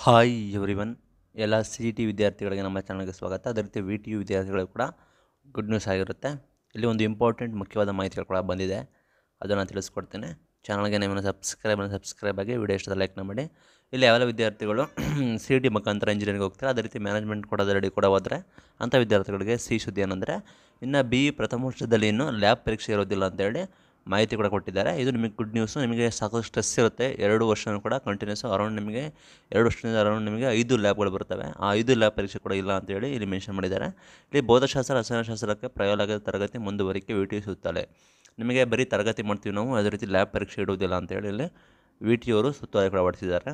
hi ಒನ್ ಎಲ್ಲ C E T ವಿದ್ಯಾರ್ಥಿಗಳಿಗೆ ನಮ್ಮ ಚಾನಲ್ಗೆ ಸ್ವಾಗತ ಅದೇ ರೀತಿ ವಿ ಟಿ ಯು ವಿದ್ಯಾರ್ಥಿಗಳು ಕೂಡ ಗುಡ್ ನ್ಯೂಸ್ ಆಗಿರುತ್ತೆ ಇಲ್ಲಿ ಒಂದು ಇಂಪಾರ್ಟೆಂಟ್ ಮುಖ್ಯವಾದ ಮಾಹಿತಿಗಳು ಕೂಡ ಬಂದಿದೆ ಅದನ್ನು ತಿಳಿಸ್ಕೊಡ್ತೇನೆ ಚಾನಲ್ಗೆ ನಿಮ್ಮನ್ನು ಸಬ್ಸ್ಕ್ರೈಬ್ ಸಬ್ಸ್ಕ್ರೈಬ್ ಆಗಿ ವಿಡಿಯೋ ಇಷ್ಟದ ಲೈಕ್ನ ಮಾಡಿ ಇಲ್ಲಿ ಯಾವೆಲ್ಲ ವಿದ್ಯಾರ್ಥಿಗಳು ಸಿ ಟಿ ಮುಖಾಂತರ ಇಂಜಿನಿಯರಿಂಗ್ ಹೋಗ್ತಾರೆ ಅದೇ ರೀತಿ ಮ್ಯಾನೇಜ್ಮೆಂಟ್ ಕೂಡ ರೆಡಿ ಕೂಡ ಹೋದರೆ ಅಂಥ ವಿದ್ಯಾರ್ಥಿಗಳಿಗೆ ಸಿ ಸುದ್ದಿ ಏನಂದರೆ ಇನ್ನು ಬಿ ಇ ಪ್ರಥಮ ವರ್ಷದಲ್ಲಿ ಇನ್ನೂ ಲ್ಯಾಬ್ ಪರೀಕ್ಷೆ ಇರೋದಿಲ್ಲ ಅಂತೇಳಿ ಮಾಹಿತಿ ಕೂಡ ಕೊಟ್ಟಿದ್ದಾರೆ ಇದು ನಿಮಗೆ ಗುಡ್ ನ್ಯೂಸು ನಿಮಗೆ ಸಾಕಷ್ಟು ಸ್ಟ್ರೆಸ್ ಇರುತ್ತೆ ಎರಡು ವರ್ಷವೂ ಕೂಡ ಕಂಟಿನ್ಯೂಸ್ ಅರೌಂಡ್ ನಿಮಗೆ ಎರಡು ವರ್ಷದಿಂದ ಅರೌಂಡ್ ನಿಮಗೆ ಐದು ಲ್ಯಾಬ್ಗಳು ಬರ್ತವೆ ಆ ಐದು ಲ್ಯಾಬ್ ಪರೀಕ್ಷೆ ಕೂಡ ಇಲ್ಲ ಅಂತೇಳಿ ಇಲ್ಲಿ ಮೆನ್ಷನ್ ಮಾಡಿದ್ದಾರೆ ಇಲ್ಲಿ ಭೌತಶಾಸ್ತ್ರ ರಸಾಯನಶಾಸ್ತ್ರಕ್ಕೆ ಪ್ರಯೋಗಾಲಯದ ತರಗತಿ ಮುಂದುವರಿಕೆ ವಿ ಟಿ ಸುತ್ತಲೆ ನಿಮಗೆ ಬರೀ ತರಗತಿ ಮಾಡ್ತೀವಿ ನಾವು ಅದೇ ರೀತಿ ಲ್ಯಾಬ್ ಪರೀಕ್ಷೆ ಇಡುವುದಿಲ್ಲ ಅಂತೇಳಿ ಇಲ್ಲಿ ವಿ ಅವರು ಸುತ್ತೋಲೆ ಕೂಡ ಹೊಡಿಸಿದ್ದಾರೆ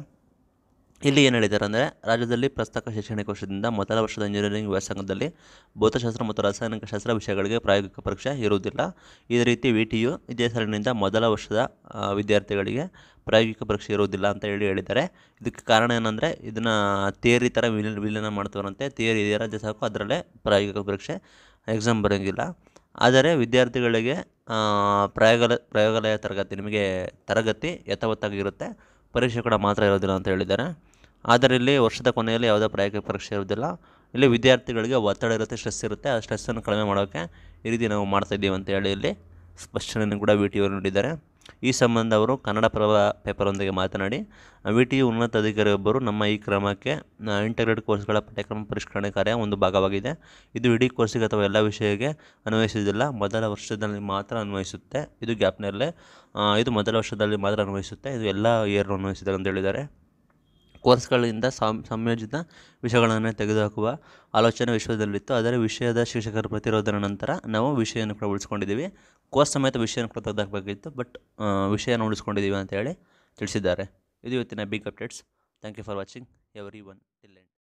ಇಲ್ಲಿ ಏನು ಹೇಳಿದ್ದಾರೆ ಅಂದರೆ ರಾಜ್ಯದಲ್ಲಿ ಪ್ರಸ್ತಕ ಶೈಕ್ಷಣಿಕ ವರ್ಷದಿಂದ ಮೊದಲ ವರ್ಷದ ಇಂಜಿನಿಯರಿಂಗ್ ವ್ಯಾಸಂಗದಲ್ಲಿ ಭೌತಶಾಸ್ತ್ರ ಮತ್ತು ಶಾಸ್ತ್ರ ವಿಷಯಗಳಿಗೆ ಪ್ರಾಯೋಗಿಕ ಪರೀಕ್ಷೆ ಇರುವುದಿಲ್ಲ ಇದೇ ರೀತಿ ವಿ ಟಿ ಯು ಇದೇ ಸಾಲಿನಿಂದ ಮೊದಲ ವರ್ಷದ ವಿದ್ಯಾರ್ಥಿಗಳಿಗೆ ಪ್ರಾಯೋಗಿಕ ಪರೀಕ್ಷೆ ಇರುವುದಿಲ್ಲ ಅಂತ ಹೇಳಿ ಹೇಳಿದ್ದಾರೆ ಇದಕ್ಕೆ ಕಾರಣ ಏನಂದರೆ ಇದನ್ನು ಥಿಯರಿ ಥರ ವಿಲೀನ ವಿಲೀನ ಮಾಡ್ತಾರಂತೆ ಥಿಯರಿ ಇದೆಯ ರಾಜ್ಯ ಸಾಕು ಅದರಲ್ಲೇ ಪ್ರಾಯೋಗಿಕ ಪರೀಕ್ಷೆ ಎಕ್ಸಾಮ್ ಬರೋಂಗಿಲ್ಲ ಆದರೆ ವಿದ್ಯಾರ್ಥಿಗಳಿಗೆ ಪ್ರಯೋಗಾಲಯ ಪ್ರಯೋಗಾಲಯ ತರಗತಿ ನಿಮಗೆ ತರಗತಿ ಯಥಾವತ್ತಾಗಿರುತ್ತೆ ಪರೀಕ್ಷೆ ಕೂಡ ಮಾತ್ರ ಇರೋದಿಲ್ಲ ಅಂತ ಹೇಳಿದ್ದಾರೆ ಆದರೆ ಇಲ್ಲಿ ವರ್ಷದ ಕೊನೆಯಲ್ಲಿ ಯಾವುದೇ ಪ್ರಾಯೋಗಿಕ ಪರೀಕ್ಷೆ ಇರೋದಿಲ್ಲ ಇಲ್ಲಿ ವಿದ್ಯಾರ್ಥಿಗಳಿಗೆ ಒತ್ತಡ ಇರುತ್ತೆ ಸ್ಟ್ರೆಸ್ ಇರುತ್ತೆ ಆ ಸ್ಟ್ರೆಸ್ಸನ್ನು ಕಡಿಮೆ ಮಾಡೋಕ್ಕೆ ಈ ರೀತಿ ನಾವು ಮಾಡ್ತಾಯಿದ್ದೀವಿ ಅಂತೇಳಿ ಇಲ್ಲಿ ಸ್ಪಷ್ಟನೆಯನ್ನು ಕೂಡ ವಿ ಟಿ ಯವರು ನೀಡಿದ್ದಾರೆ ಈ ಸಂಬಂಧ ಅವರು ಕನ್ನಡಪ್ರಭ ಪೇಪರೊಂದಿಗೆ ಮಾತನಾಡಿ ವಿ ಟಿ ಉನ್ನತ ಅಧಿಕಾರಿಯೊಬ್ಬರು ನಮ್ಮ ಈ ಕ್ರಮಕ್ಕೆ ಇಂಟಗ್ರೇಟ್ ಕೋರ್ಸ್ಗಳ ಪಠ್ಯಕ್ರಮ ಪರಿಷ್ಕರಣೆ ಕಾರ್ಯ ಒಂದು ಭಾಗವಾಗಿದೆ ಇದು ಇಡೀ ಕೋರ್ಸಿಗೆ ಅಥವಾ ಎಲ್ಲ ವಿಷಯಕ್ಕೆ ಅನ್ವಯಿಸುವುದಿಲ್ಲ ಮೊದಲ ವರ್ಷದಲ್ಲಿ ಮಾತ್ರ ಅನ್ವಯಿಸುತ್ತೆ ಇದು ಗ್ಯಾಪ್ನಲ್ಲೇ ಇದು ಮೊದಲ ವರ್ಷದಲ್ಲಿ ಮಾತ್ರ ಅನ್ವಯಿಸುತ್ತೆ ಇದು ಎಲ್ಲ ಇಯರ್ ಅನ್ವಯಿಸಿದ್ದಾರೆ ಅಂತ ಹೇಳಿದ್ದಾರೆ ಕೋರ್ಸ್ಗಳಿಂದ ಸಂ ಸಂಯೋಜಿತ ವಿಷಯಗಳನ್ನು ತೆಗೆದುಹಾಕುವ ಆಲೋಚನೆ ವಿಶ್ವದಲ್ಲಿತ್ತು ಆದರೆ ವಿಷಯದ ಶಿಕ್ಷಕರ ಪ್ರತಿರೋಧದ ನಂತರ ನಾವು ವಿಷಯವನ್ನು ಕೂಡ ಉಳಿಸ್ಕೊಂಡಿದ್ದೀವಿ ಕೋರ್ಸ್ ಸಮೇತ ವಿಷಯನ ಕೂಡ ತೆಗೆದುಹಾಕಬೇಕಿತ್ತು ಬಟ್ ವಿಷಯನ ಉಳಿಸ್ಕೊಂಡಿದ್ದೀವಿ ಹೇಳಿ ತಿಳಿಸಿದ್ದಾರೆ ಇದು ಇವತ್ತಿನ big updates thank you for watching every one